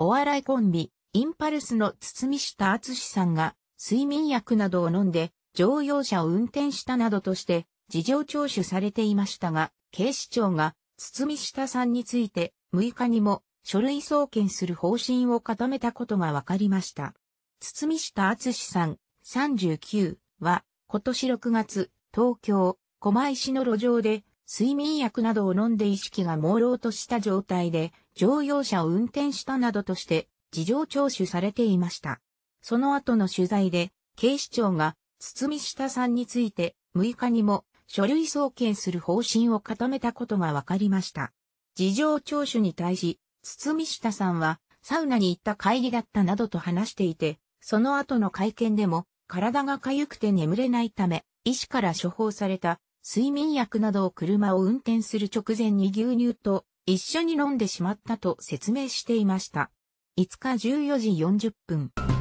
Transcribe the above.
お笑いコンビ、インパルスの堤下敦さんが、睡眠薬などを飲んで、乗用車を運転したなどとして、事情聴取されていましたが、警視庁が、堤下さんについて、6日にも、書類送検する方針を固めたことが分かりました。堤下敦さん、39は、今年6月、東京、狛江市の路上で、睡眠薬などを飲んで意識が朦朧とした状態で、乗用車を運転したなどとして、事情聴取されていました。その後の取材で、警視庁が、堤下さんについて、6日にも、書類送検する方針を固めたことが分かりました。事情聴取に対し、堤下さんは、サウナに行った帰りだったなどと話していて、その後の会見でも、体が痒くて眠れないため、医師から処方された睡眠薬などを車を運転する直前に牛乳と一緒に飲んでしまったと説明していました。5日14時40分。